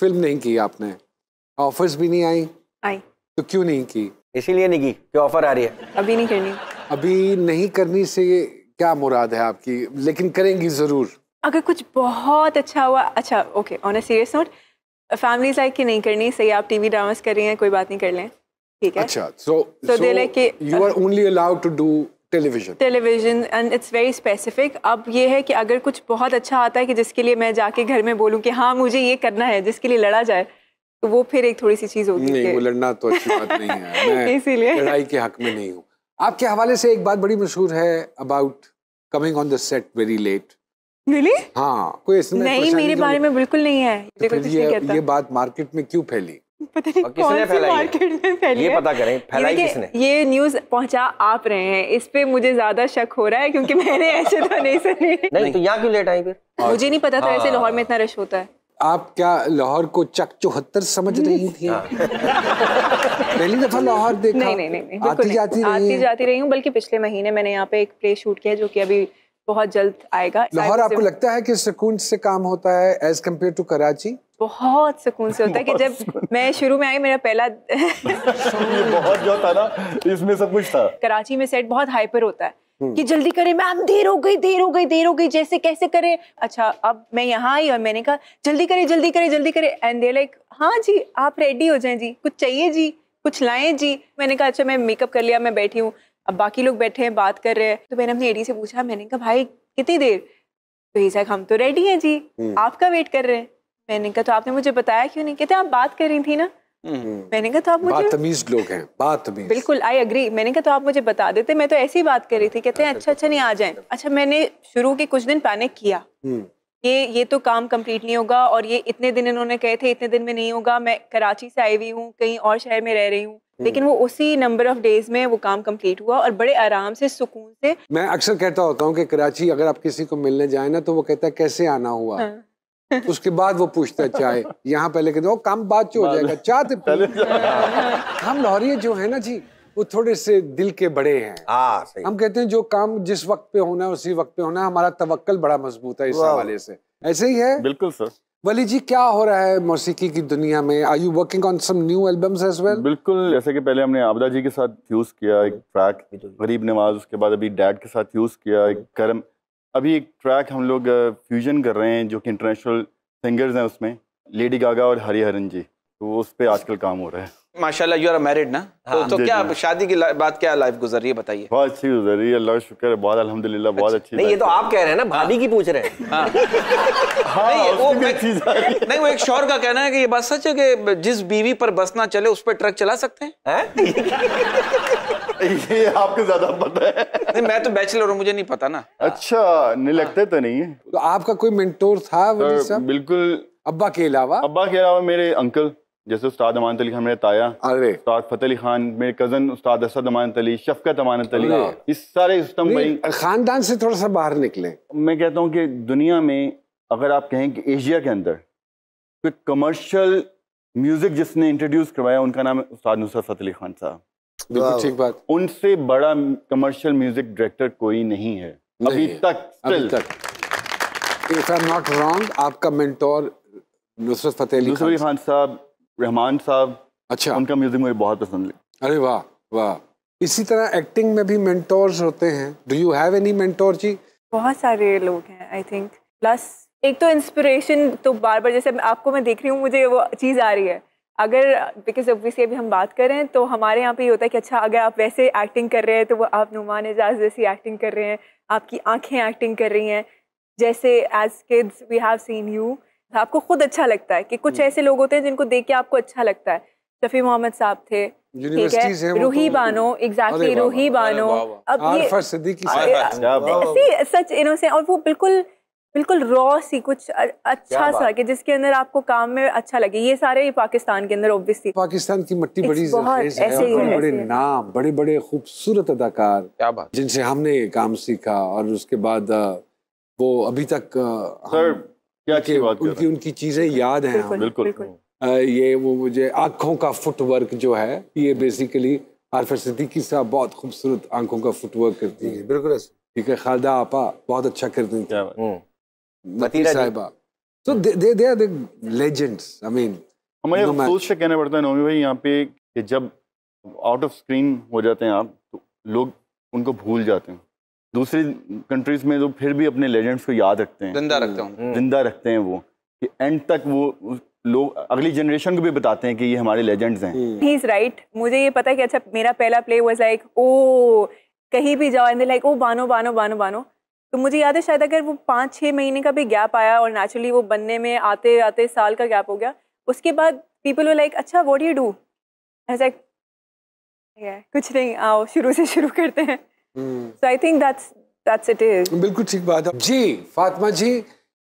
Film नहीं की आपने ऑफर्स भी नहीं आई आई तो क्यों नहीं की इसीलिए नहीं की कि ऑफर आ रही है अभी नहीं करनी अभी नहीं करनी से क्या मुराद है आपकी लेकिन करेंगी जरूर अगर कुछ बहुत अच्छा हुआ अच्छा okay on a serious note family like की नहीं करनी सही आप टीवी ड्रामास कर रही हैं कोई बात नहीं कर लें ठीक है अच्छा so so they like you are only allowed to do television television and it's very specific अब ये है कि अगर कुछ बहुत अच्छा आता है कि जिसके लिए मैं जाके घर में बोलूँ कि हाँ मुझे ये करना है जिसके लिए लड़ा जाए तो वो फिर एक थोड़ी सी चीज़ होती है वो लड़ना तो अच्छी बात नहीं है इसीलिए लड़ाई के हक में नहीं हूँ आपके हवाले से एक बात बड़ी मशहूर है about coming on the set very late really? हाँ कोई नहीं मेरे बारे तो में बिल्कुल नहीं है तो ये, ये बात मार्केट में क्यों फैली पता नहीं कौन से मार्केट में फैली ये पता करें फैलाई किसने ये न्यूज पहुंचा आप रहे हैं इस पे मुझे ज्यादा शक हो रहा है क्योंकि मैंने ऐसे तो नहीं सुनी नहीं तो यहाँ क्यों लेट आई फिर मुझे नहीं पता था ऐसे हाँ। लाहौर में इतना रश होता है आप क्या लाहौर को चक चौहत्तर समझ रही थी हाँ। पहली दफा लाहौर देखा नहीं नहीं नहीं आती जाती आती जाती रही हूँ बल्कि पिछले महीने मैंने यहाँ पे एक प्ले शूट किया जो कि अभी बहुत जल्द आएगा लाहौर आपको लगता है कि सुकून से काम होता है एज कम्पेयर टू कराची बहुत सुकून से होता है कि जब मैं शुरू में आई मेरा पहला बहुत जो था ना इसमें सब कुछ था कराची में सेट बहुत हाइपर होता है हम्म। कि जल्दी करें मैम देर हो गई देर हो गई देर हो गई जैसे कैसे करें अच्छा अब मैं यहाँ आई और मैंने कहा जल्दी करें जल्दी करें जल्दी करें एंड देर लाइक हाँ जी आप रेडी हो जाएं जी कुछ चाहिए जी कुछ लाएं जी मैंने कहा अच्छा मैं मेकअप कर लिया मैं बैठी हूँ अब बाकी लोग बैठे हैं बात कर रहे हैं तो मैंने अपनी एडी से पूछा मैंने कहा भाई कितनी देर तो ये हम तो रेडी हैं जी हम्म। आपका वेट कर रहे हैं मैंने कहा तो आपने मुझे बताया क्यों नहीं कहते आप बात कर रही थी ना हम्म। मैंने कहा तो आप मुझे बातमीज लोग हैं बातमीज बिल्कुल आई अग्री मैंने कहा तो आप मुझे बता देते मैं तो ऐसी ही बात कर रही थी कहते हैं अच्छा अच्छा नहीं आ जाए अच्छा मैंने शुरू के कुछ दिन पैनिक किया हम्म। ये ये तो काम कंप्लीट नहीं होगा और ये इतने दिन इन्होंने कहे थे इतने दिन में नहीं होगा मैं कराची से आई हुई हूँ कहीं और शहर में रह रही हूँ लेकिन वो उसी नंबर ऑफ डेज में वो काम कंप्लीट हुआ और बड़े आराम से सुकून से मैं अक्सर कहता होता हूँ कि कराची अगर आप किसी को मिलने जाए ना तो वो कहता है कैसे आना हुआ हाँ। उसके बाद वो पूछता है चाय यहाँ पहले कहते काम बाद चो हो जाएगा चाय तो पहले हम हाँ। लाहौरिये जो है ना जी वो थोड़े से दिल के बड़े हैं आ, हाँ, सही। हम कहते हैं जो काम जिस वक्त पे होना है उसी वक्त पे होना है हमारा तवक्ल बड़ा मजबूत है इस हवाले से ऐसे ही है बिल्कुल सर वली जी क्या हो रहा है मौसीकी की दुनिया में are you working on some new albums as well बिल्कुल जैसे कि पहले हमने आबदा जी के साथ यूज किया एक ट्रैक गरीब नवाज उसके बाद अभी डैड के साथ यूज किया एक करम अभी एक ट्रैक हम लोग फ्यूजन कर रहे हैं जो कि इंटरनेशनल सिंगर्स हैं उसमें लेडी गागा और हरिहरन जी तो उस पर आजकल काम हो रहा है माशाल्लाह यू आर मैरिड ना तो- हाँ। तो, तो क्या शादी की बात क्या लाइफ गुजर रही है बताइए बहुत अच्छी गुजर रही है अल्लाह शुक्र है बहुत अल्हम्दुलिल्लाह बहुत अच्छा। अच्छी नहीं ये तो आप कह रहे हैं ना भाभी की पूछ रहे हैं हाँ। नहीं हाँ, वो नहीं वो एक शौर का कहना है कि ये बात सच है कि जिस बीवी पर बस ना चले उस पर ट्रक चला सकते हैं ये आपको ज्यादा पता है नहीं मैं तो बैचलर हूँ मुझे नहीं पता ना अच्छा नहीं लगते तो नहीं है तो आपका कोई मेंटोर था बिल्कुल अब्बा के अलावा अब्बा के अलावा मेरे अंकल जैसे उस्ताद अमानत अली हमने ताया अरे उस्ताद फतेह अली खान मेरे कज़न उस्ताद असद अमानत अली शफकत अमानत अली इस सारे उस्तम भाई ख़ानदान से थोड़ा सा बाहर निकले मैं कहता हूँ कि दुनिया में अगर आप कहें कि एशिया के अंदर कोई कमर्शियल म्यूज़िक जिसने इंट्रोड्यूस करवाया उनका नाम है उस्ताद नुसरत फतेह अली खान साहब ठीक बात उनसे बड़ा कमर्शियल म्यूजिक डायरेक्टर कोई नहीं है अभी तक अभी तक if I am not wrong आपका मेंटोर नुसरत फतेह अली खान साहब रहमान साहब अच्छा उनका म्यूजिक मुझे बहुत पसंद है अरे वाह वाह इसी तरह एक्टिंग में भी मेंटोर्स होते हैं do you have any mentor जी बहुत सारे लोग हैं आई थिंक प्लस एक तो इंस्पिरेशन तो बार बार जैसे आपको मैं देख रही हूँ मुझे वो चीज़ आ रही है अगर बिकॉज ऑब्वियसली अभी हम बात कर रहे हैं तो हमारे यहाँ पे ये होता है कि अच्छा अगर आप वैसे एक्टिंग कर रहे हैं तो वो आप नुमान एजाज जैसी एक्टिंग कर रहे हैं आपकी आंखें एक्टिंग कर रही हैं जैसे as kids we have seen you आपको खुद अच्छा लगता है कि कुछ हम्म। ऐसे लोग होते हैं जिनको देख के आपको अच्छा लगता है शफी मोहम्मद साहब थे ठीक है तो रूही बानो एग्जैक्टली रूही बानो अब ये सच इनोसेंट और वो बिल्कुल बिल्कुल रॉ सी कुछ अच्छा सा कि जिसके अंदर आपको काम में अच्छा लगे ये सारे ही पाकिस्तान के अंदर ऑब्वियसली पाकिस्तान की मट्टी बड़ी ऐसे है, है, बड़े बड़े नाम बड़े बड़े खूबसूरत अदाकार क्या बात जिनसे हमने काम सीखा और उसके बाद वो अभी तक हम, क्या की बात उनकी उनकी चीज़ें याद हैं बिल्कुल, ये वो मुझे आंखों का फुटवर्क जो है ये बेसिकली आरफर सिद्दीकी साहब बहुत खूबसूरत आंखों का फुटवर्क करती है हम्म, बिल्कुल ठीक है खालदा आपा बहुत अच्छा करती है हम्म। साहिबा सो तो they they are legends I mean हमें सोच से कहना पड़ता है नोमी भाई यहाँ पे कि जब आउट ऑफ स्क्रीन हो जाते हैं आप तो लोग उनको भूल जाते हैं दूसरी कंट्रीज में तो फिर भी अपने लेजेंड्स को याद रखते हैं जिंदा रखते हैं हम्म। जिंदा रखते हैं वो कि एंड तक वो लोग अगली जनरेशन को भी बताते हैं कि ये हमारे लेजेंड्स हैं ही इज राइट मुझे ये पता है कि अच्छा मेरा पहला प्ले वाज लाइक ओ कहीं भी जाओ and like oh Bano Bano Bano Bano तो मुझे याद है शायद अगर वो पाँच छः महीने का भी गैप आया और नेचुरली वो बनने में आते आते साल का गैप हो गया उसके बाद पीपल वो लाइक अच्छा वॉट यू डू ऐसा कुछ नहीं आओ शुरू से शुरू करते हैं so I think that's that's it is बिल्कुल ठीक बात है जी फातिमा जी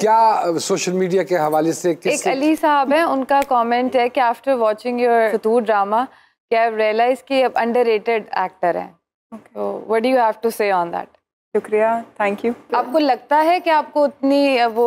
क्या सोशल मीडिया के हवाले से किस एक अली साहब है उनका कमेंट है कि after watching your Fitoor drama क्या आई रियलाइज कि अब अंडररेटेड एक्टर हैं तो what do you have to say on that शुक्रिया थैंक यू आपको लगता है कि आपको उतनी वो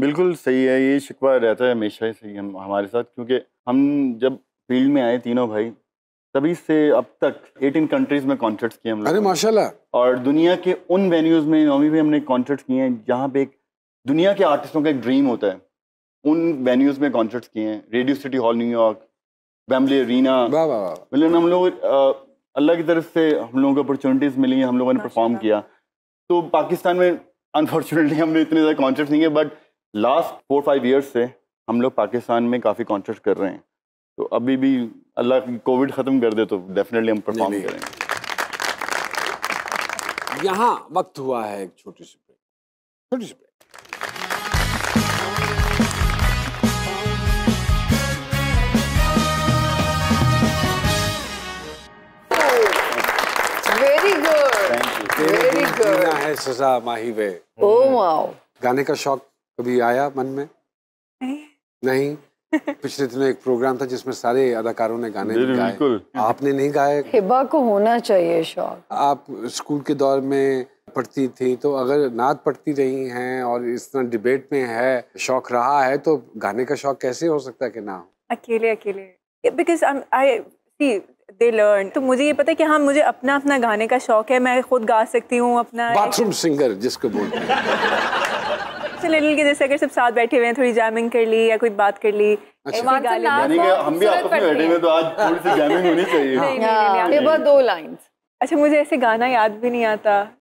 बिल्कुल सही है ये शिकवा रहता है हमेशा ही सही हम हमारे साथ क्योंकि हम जब फील्ड में आए तीनों भाई तभी से अब तक 18 कंट्रीज में कॉन्सर्ट्स किए हमने अरे माशाल्लाह और दुनिया के उन वेन्यूज़ में नौमी भी हमने कॉन्सर्ट्स किए हैं जहाँ पे एक दुनिया के आर्टिस्टों का एक ड्रीम होता है उन वेन्यूज़ में कॉन्सर्ट्स किए हैं Radio City Hall New York Wembley Arena Milan हम लोग अल्लाह की तरफ से हम लोगों को अपॉर्चुनिटीज़ मिली हैं हम लोगों ने परफॉर्म किया तो पाकिस्तान में अनफॉर्चुनेटली हमने इतने ज़्यादा कॉन्सर्ट्स नहीं है but last four five years से हम लोग पाकिस्तान में काफ़ी कॉन्सर्ट कर रहे हैं तो अभी भी अल्लाह कोविड ख़त्म कर दे तो डेफिनेटली हम परफॉर्म करेंगे यहाँ वक्त हुआ है एक छोटी सी ब्रेक छोटी सी break very good very good है सजा माही वे ओ oh, गाने का शौक कभी आया मन में नहीं नहीं पिछले दिनों एक प्रोग्राम था जिसमें सारे अदाकारों ने गाने गाए आपने नहीं गाए हिबा को होना चाहिए शौक आप स्कूल के दौर में पढ़ती थी तो अगर नात पढ़ती रही हैं और इस तरह डिबेट में है शौक रहा है तो गाने का शौक कैसे हो सकता है कि ना अकेले अकेले because I C they learn तो मुझे ये पता है कि हाँ मुझे अपना अपना गाने का शौक है मैं खुद गा सकती हूँ अपना बाथरूम सिंगर जिसको बोलते हैं एक्शन लिटिल के जैसे अगर सब साथ बैठे हुए हैं थोड़ी जैमिंग कर ली या कोई बात कर ली अच्छा। तो, तो हाँ। अच्छा मुझे ऐसे गाना याद भी नहीं आता